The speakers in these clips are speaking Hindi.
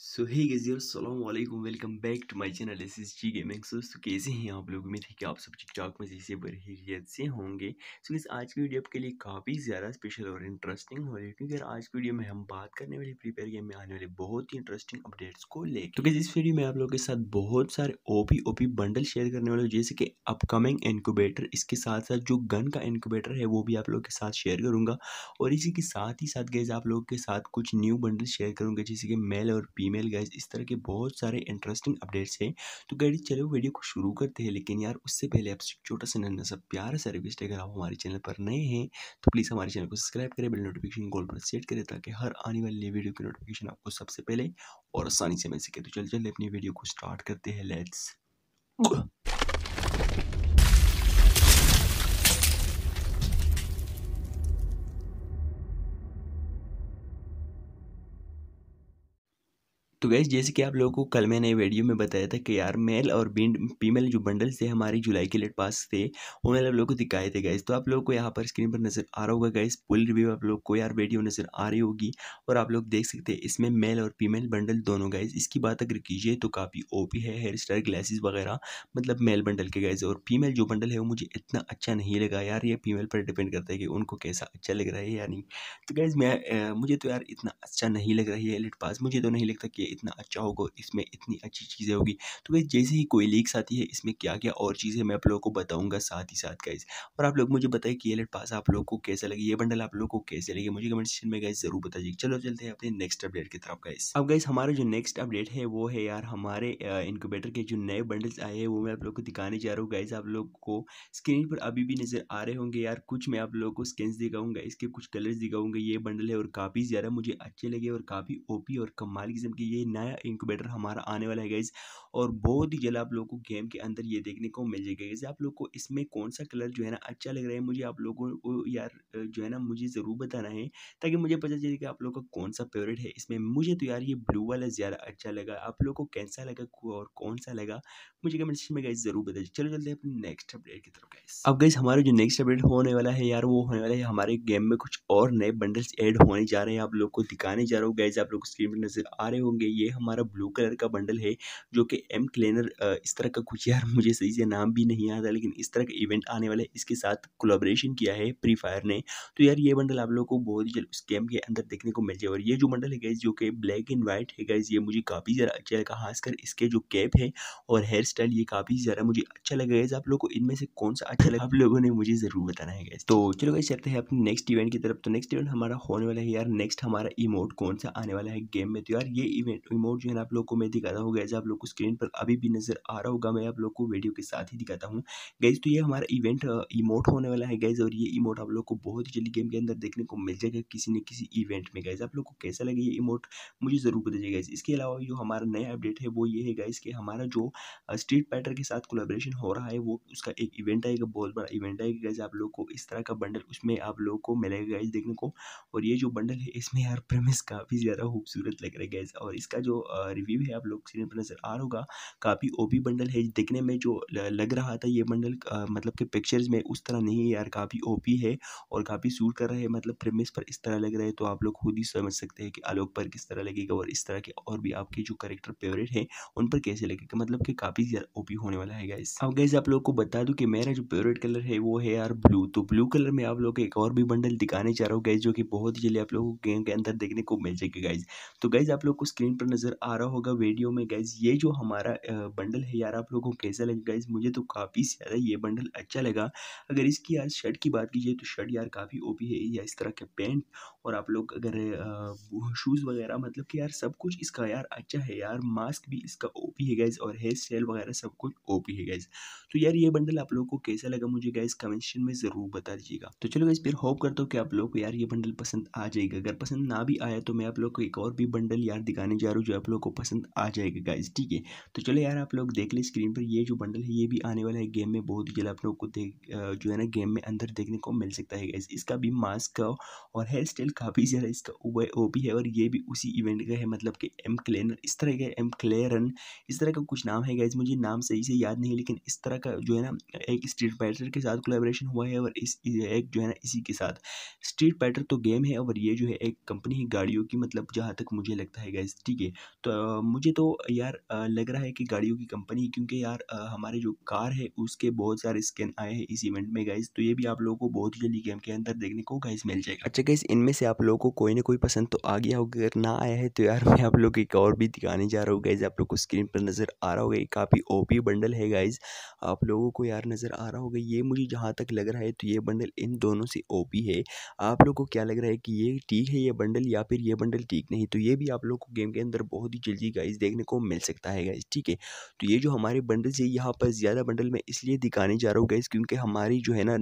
so hi guys Aslam welcome back to my channel S S G gaming so तो कैसे हैं आप लोग उम्मीद है कि आप सब ठीक ठाक में जैसे बरहरीत से होंगे सो इस आज की वीडियो आपके लिए काफ़ी ज़्यादा स्पेशल और इंटरेस्टिंग हो रही है क्योंकि आज की वीडियो में हम बात करने वाले प्रीपेयर गेम में आने वाले बहुत ही इंटरेस्टिंग अपडेट्स को लेकर तो क्योंकि इस वीडियो में आप लोगों के साथ बहुत सारे O P O P bundle share करने वाले जैसे कि अपकमिंग इनक्यूबेटर इसके साथ साथ जो गन का इनक्यूबेटर है वो भी आप लोगों के साथ शेयर करूँगा और इसी के साथ ही साथ गैज आप लोगों के साथ कुछ न्यू बंडल शेयर करूँगा जैसे कि मेल और पी फीमेल गाइज इस तरह के बहुत सारे इंटरेस्टिंग अपडेट्स हैं तो गाइडी चलो वीडियो को शुरू करते हैं लेकिन यार उससे पहले आपसे छोटा सा नन्ना सा प्यार सा रिक्वेस्ट अगर आप हमारे चैनल पर नए हैं तो प्लीज़ हमारे चैनल को सब्सक्राइब करें बिल नोटिफिकेशन कॉल पर सेट करें ताकि हर आने वाली वीडियो की नोटिफिकेशन आपको सबसे पहले और आसानी से मिल सके तो चल चल अपनी वीडियो को स्टार्ट करते हैं लेट्स तो गैस जैसे कि आप लोगों को कल मैंने वीडियो में बताया था कि यार मेल और फीमेल जो बंडल थे हमारी जुलाई के लेट पास थे वो मैंने आप लोगों को दिखाए थे गैस तो आप लोगों को यहाँ पर स्क्रीन पर नज़र आ रहा होगा गैस फुल रिव्यू आप लोग को यार वीडियो नज़र आ रही होगी और आप लोग देख सकते हैं इसमें मेल और फीमेल बंडल दोनों गैस इसकी बात अगर कीजिए तो काफ़ी ओपी है हेयर स्टाइल ग्लासेस वगैरह मतलब मेल बंडल के गैस और फीमेल जो बंडल है वो मुझे इतना अच्छा नहीं लगा यार ये फीमेल पर डिपेंड करता है कि उनको कैसा अच्छा लग रहा है या नहीं तो गैस मैं मुझे तो यार इतना अच्छा नहीं लग रहा है लेट पास मुझे तो नहीं लगता कि इतना अच्छा होगा इसमें इतनी अच्छी चीज़ें होगी तो भाई जैसे ही कोई लीक्स आती है इसमें क्या क्या और चीज़ें मैं आप लोगों को बताऊँगा साथ ही साथ गाइज और आप लोग मुझे बताए कि ये लेट पास आप लोग को कैसा लगे ये बंडल आप लोग को कैसे लगे मुझे कमेंट सेक्शन में गाइज ज़रूर बताइए चलो चलते हैं अपने नेक्स्ट अपडेट की तरफ गाइज अब गाइज हमारा जो नेक्स्ट अपडेट है वो है यार हमारे इनक्यूबेटर के जो नए बंडल्स आए हैं वो मैं आप लोग को दिखाने जा रहा हूँ गाइज आप लोग को स्क्रीन पर अभी भी नज़र आ रहे होंगे यार कुछ मैं आप लोगों को स्किन्स दिखाऊंगा इसके कुछ कलर्स दिखाऊंगा ये बंडल है और काफ़ी ज़्यादा मुझे अच्छे लगे और काफ़ी ओपी और कमाल किस्म के ये लिए नया इंक्यूबेटर हमारा आने वाला है गाइज़ और बहुत ही जल्द आप लोगों को गेम के अंदर ये देखने को मिल जाएगा गाइज़ आप लोग को इसमें कौन सा कलर जो है ना अच्छा लग रहा है मुझे आप लोगों को यार जो है ना मुझे ज़रूर बताना है ताकि मुझे पता चले कि आप लोगों का कौन सा फेवरेट है इसमें मुझे तो यार ये ब्लू वाला ज़्यादा अच्छा लगा आप लोग को कैसा लगा और कौन सा लगा मुझे कमेंट सेक्शन में गाइज ज़रूर बताइए चलो चलते हैं अपने नेक्स्ट अपडेट की तरफ गाइज अब गाइज हमारा जो नेक्स्ट अपडेट होने वाला है यार वो होने वाला है हमारे गेम में कुछ और नए बंडल्स एड होने जा रहे हैं आप लोग को दिखाने जा रहे हो गाइज आप लोग स्क्रीन पर नज़र आ रहे होंगे है ये हमारा ब्लू कलर का बंडल है जो कि एम क्लेनर इस तरह का कुछ यार मुझे सही से नाम भी नहीं आता लेकिन इस तरह का इवेंट आने वाला है इसके साथ कोलाब्रेशन किया है फ्री फायर ने तो यार ये बंडल आप लोगों को बहुत ही जल्द उस गेम के अंदर देखने को मिल जाए और ये जो बंडल है गाइज जो कि ब्लैक एंड व्हाइट है गाइज ये मुझे काफ़ी ज़्यादा अच्छा लगा खासकर इसके जो कैप है और हेयर स्टाइल ये काफ़ी ज़्यादा मुझे अच्छा लगा गाइज आप लोग को इनमें से कौन सा अच्छा लगा आप लोगों ने मुझे ज़रूर बताना है गाइज तो चलो गाइज चलते हैं अपने नेक्स्ट इवेंट की तरफ तो नेक्स्ट इवेंट हमारा होने वाला है यार नेक्स्ट हमारा इमोट कौन सा आने वाला है गेम में तो यार ये इवेंट इमोट इमोजन आप लोग को मैं दिखाता हूँ गैज आप लोग को स्क्रीन पर अभी भी नज़र आ रहा होगा मैं आप लोग को वीडियो के साथ ही दिखाता हूँ गैज तो ये हमारा इवेंट इमोट होने वाला है गैज और ये इमोट आप लोग को बहुत ही जल्दी गेम के अंदर देखने को मिल जाएगा किसी न किसी इवेंट में गैज आप लोग को कैसा लगे ये इमोट मुझे ज़रूर बताइए गैज इसके अलावा जो हमारा नया अपडेट है वो ये है गैज कि हमारा जो स्ट्रीट पैटर के साथ कोलाब्रेशन हो रहा है वो उसका एक इवेंट आएगा बहुत बड़ा इवेंट आएगा गैज आप लोग को इस तरह का बंडल उसमें आप लोग को मिलेगा गैज देखने को और ये जो बंडल है इसमें यार प्रेमिस काफ़ी ज़्यादा खूबसूरत लग रहा है गैज और इस इसका जो रिव्यू है आप लोग स्क्रीन पर नज़र आ रहा होगा काफ़ी ओपी बंडल है देखने में जो लग रहा था ये बंडल मतलब कि पिक्चर्स में उस तरह नहीं है यार काफ़ी ओपी है और काफ़ी सूट कर रहा है मतलब प्रेमिस पर इस तरह लग रहा है तो आप लोग खुद ही समझ सकते हैं कि आलोक पर किस तरह लगेगा और इस तरह के और भी आपके जो करेक्टर फेवरेट हैं उन पर कैसे लगेगा मतलब कि काफ़ी ज़्यादा ओपी होने वाला है गाइस अब गाइस आप लोग को बता दूँ कि मेरा जो फेवरेट कलर है वो है यार ब्लू तो ब्लू कलर में आप लोग एक और भी बंडल दिखाने जा रहा हूँ गाइज जो कि बहुत ही जल्दी आप लोगों को गेम के अंदर देखने को मिल जाएगी गाइज तो गाइज आप लोग को स्क्रीन पर नज़र आ रहा होगा वीडियो में गाइज ये जो हमारा बंडल है यार आप लोगों को कैसा लगे गाइज मुझे तो काफ़ी ज़्यादा ये बंडल अच्छा लगा अगर इसकी यार शर्ट की बात कीजिए तो शर्ट यार काफ़ी ओपी है या इस तरह के पेंट और आप लोग अगर शूज़ वगैरह मतलब कि यार सब कुछ इसका यार अच्छा है यार मास्क भी इसका ओ है गाइज़ और हेयर स्टाइल वगैरह सब कुछ ओ है गाइज़ तो यार ये बंडल आप लोगों को कैसा लगा मुझे गाइज़ कमेंशन में ज़रूर बता दीजिएगा तो चलो गाइज़ फिर होप करता हूँ कि आप लोग को यार ये बंडल पसंद आ जाएगा अगर पसंद ना भी आया तो मैं आप लोग को एक और भी बंडल यार दिखाने जा हज़ारों जो आप लोग को पसंद आ जाएगा गाइज ठीक है तो चलो यार आप लोग देख ले स्क्रीन पर ये जो बंडल है ये भी आने वाला है गेम में बहुत जल्द आप लोग को देख जो है ना गेम में अंदर देखने को मिल सकता है गाइज इसका भी मास्क का और हेयर स्टाइल काफ़ी ज़्यादा इसका ओ भी है और ये भी उसी इवेंट का है मतलब कि एम क्लेनर इस तरह का एम क्लेरन इस तरह का कुछ नाम है गाइज मुझे नाम सही से याद नहीं लेकिन इस तरह का जो है ना एक स्ट्रीट फाइटर के साथ कोलेब्रेशन हुआ है और इस एक जो है ना इसी के साथ स्ट्रीट फाइटर तो गेम है और ये जो है एक कंपनी है गाड़ियों की मतलब जहाँ तक मुझे लगता है गाइज ठीक ठीक है तो मुझे तो यार लग रहा है कि गाड़ियों की कंपनी क्योंकि यार हमारे जो कार है उसके बहुत सारे स्कैन आए हैं इस इवेंट में गाइज तो ये भी आप लोगों को बहुत ही जल्दी गेम के अंदर देखने को गाइज मिल जाएगा अच्छा गाइज इनमें से आप लोगों को कोई ना कोई पसंद तो आ गया होगा अगर ना आया है तो यार मैं आप लोग एक और भी दिखाने जा रहा हूँ गाइज आप लोग को स्क्रीन पर नज़र आ रहा होगा काफ़ी ओपी बंडल है गाइज आप लोगों को यार नज़र आ रहा होगा ये मुझे जहाँ तक लग रहा है तो ये बंडल इन दोनों से ओपी है आप लोग को क्या लग रहा है कि ये ठीक है ये बंडल या फिर ये बंडल ठीक नहीं तो ये भी आप लोग को गेम के के अंदर बहुत ही जल्दी गाइस देखने को मिल सकता है गाइस ठीक है तो ये जो हमारे बंडल है यहाँ पर ज़्यादा बंडल में इसलिए दिखाने जा रहा हूँ गाइस क्योंकि हमारी जो है ना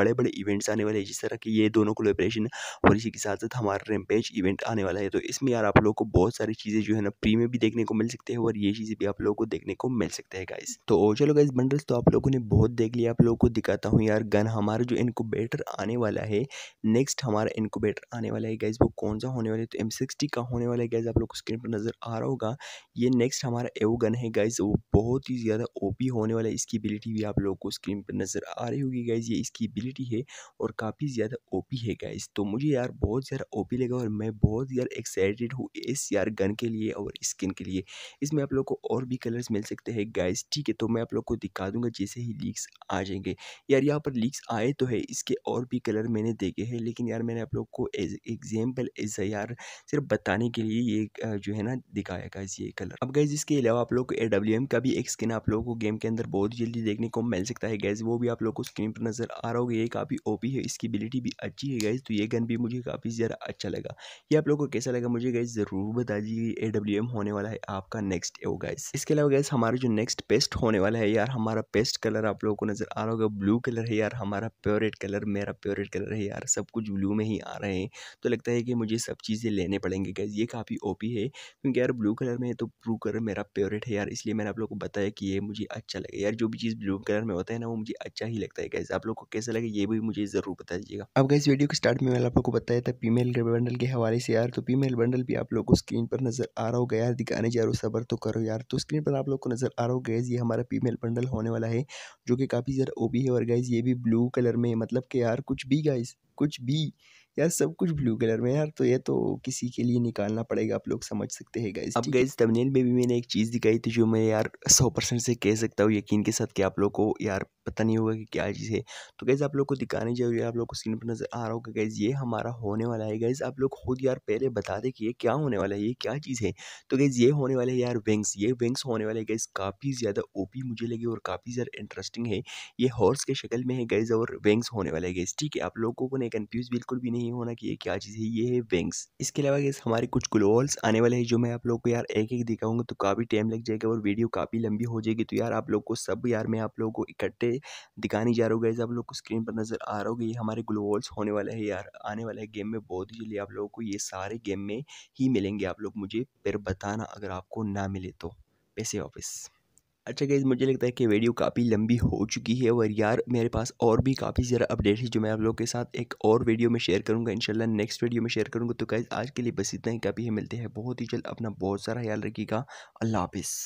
बड़े बड़े इवेंट्स आने वाले हैं जिस तरह के ये दोनों कोलेब्रेशन और इसी के साथ साथ हमारा रेमपेज इवेंट आने वाला है तो इसमें यार आप लोग को बहुत सारी चीज़ें जो है ना प्री में भी देखने को मिल सकते हैं और ये चीज़ें भी आप लोग को देखने को मिल सकते हैं गाइस तो चलो गाइस बंडल्स तो आप लोगों ने बहुत देख लिया आप लोगों को दिखाता हूँ यार गन हमारा जो इनकोबेटर आने वाला है नेक्स्ट हमारा इनकोबेटर आने वाला है गाइज वो कौन सा होने वाला है तो एम का होने वाला है गाइज आप लोग को स्क्रीन पर नज़र आ रहा होगा ये नेक्स्ट हमारा गन है गाइज वो बहुत ही ज़्यादा ओपी होने वाला है इसकी एबिलिटी भी आप लोगों को स्क्रीन पर नज़र आ रही होगी गाइज ये इसकी एबिलिटी है और काफ़ी ज़्यादा पी है गाइज तो मुझे यार बहुत ज़्यादा पी लगा और मैं बहुत ज्यादा एक्साइटेड हूँ इस यार गन के लिए और स्किन के लिए इसमें आप लोग को और भी कलर्स मिल सकते हैं गाइज ठीक है तो मैं आप लोग को दिखा दूंगा जैसे ही लीक्स आ जाएंगे यार यहाँ पर लीक्स आए तो है इसके और भी कलर मैंने देखे हैं लेकिन यार मैंने आप लोग को एज एग्जाम्पल एज यार सिर्फ बताने के लिए ये जो है ना दिखाया गया ये कलर अब गाइज इसके अलावा आप लोग को ए का भी एक स्किन आप लोगों को गेम के अंदर बहुत जल्दी देखने को मिल सकता है गैस वो भी आप लोग को स्क्रीन पर नजर आ रहा होगा ये काफ़ी ओपी है इसकी बिलिटी भी अच्छी है गैस तो ये गन भी मुझे काफ़ी ज़्यादा अच्छा लगा ये आप लोग को कैसा लगा मुझे गैस ज़रूर बता दीजिए ए होने वाला है आपका नेक्स्ट ओ गैस इसके अलावा गैस हमारा जो नेक्स्ट पेस्ट होने वाला है यार हमारा पेस्ट कलर आप लोगों को नज़र आ रहा होगा ब्लू कलर है यार हमारा प्योरेट कलर मेरा प्योरेट कलर है यार सब कुछ ब्लू में ही आ रहे हैं तो लगता है कि मुझे सब चीज़ें लेने पड़ेंगे गैस ये काफ़ी ओपी है है क्योंकि यार ब्लू कलर में तो ब्लू कलर मेरा फेवरेट है यार इसलिए मैंने आप लोगों को बताया कि ये मुझे अच्छा लगे यार जो भी चीज़ ब्लू कलर में होता है ना वो मुझे अच्छा ही लगता है कैसे आप लोग को कैसा लगे ये भी मुझे ज़रूर बता दीजिएगा अब गैस वीडियो के स्टार्ट में मैंने आप लोग को बताया था फीमेल बंडल के हवाले से यार तो फीमेल बंडल भी आप लोग को स्क्रीन पर नज़र आ रहा होगा यार दिखाने जा रहा हो सबर तो करो यार तो स्क्रीन पर आप लोग को नज़र आ रहा हो गैस ये हमारा फीमेल बंडल होने वाला है जो कि काफ़ी ज़्यादा ओबी है और गैस ये भी ब्लू कलर में मतलब कि यार कुछ भी गाइज कुछ भी यार सब कुछ ब्लू कलर में यार तो ये तो किसी के लिए निकालना पड़ेगा आप लोग समझ सकते हैं गाइज अब गाइज तमनेल में भी मैंने एक चीज़ दिखाई थी जो मैं यार सौ परसेंट से कह सकता हूँ यकीन के साथ कि आप लोग को यार पता नहीं होगा कि क्या चीज़ है तो गैज़ आप लोग को दिखाने जरूरी आप लोग को स्क्रीन पर नज़र आ रहा होगा गैज़ ये हमारा होने वाला है गैज़ आप लोग खुद यार पहले बता दें कि ये क्या होने वाला है ये क्या चीज़ है तो गैज़ ये होने वाले है यार विंग्स ये विंग्स होने वाले गैज़ काफ़ी ज़्यादा ओपी मुझे लगे और काफ़ी ज़्यादा इंटरेस्टिंग है ये हॉर्स के शक्ल में है गैज़ और विंग्स होने वाले गैज़ ठीक है आप लोगों को नहीं कन्फ्यूज़ बिल्कुल भी नहीं नहीं होना कि ये क्या चीज़ है ये है विंग्स इसके अलावा ये हमारे कुछ ग्लोवल्स आने वाले हैं जो मैं आप लोग को यार एक एक दिखाऊंगा तो काफ़ी टाइम लग जाएगा और वीडियो काफ़ी लंबी हो जाएगी तो यार आप लोग को सब यार मैं आप लोगों को इकट्ठे दिखाने जा रहा हूँ आप लोग को स्क्रीन पर नज़र आ रहा होगा ये हमारे ग्लोवल्स होने वाले है यार आने वाला है गेम में बहुत ही जल्दी आप लोगों को ये सारे गेम में ही मिलेंगे आप लोग मुझे फिर बताना अगर आपको ना मिले तो पैसे वापस अच्छा गई मुझे लगता है कि वीडियो काफ़ी लंबी हो चुकी है और यार मेरे पास और भी काफ़ी ज़रा अपडेट है जो मैं आप लोगों के साथ एक और वीडियो में शेयर करूँगा इंशाल्लाह नेक्स्ट वीडियो में शेयर करूँगा तो गाइज़ आज के लिए बस इतना ही काफ़ी है मिलते हैं बहुत ही जल्द अपना बहुत सारा ख्याल रखिएगा अल्लाह हाफिज़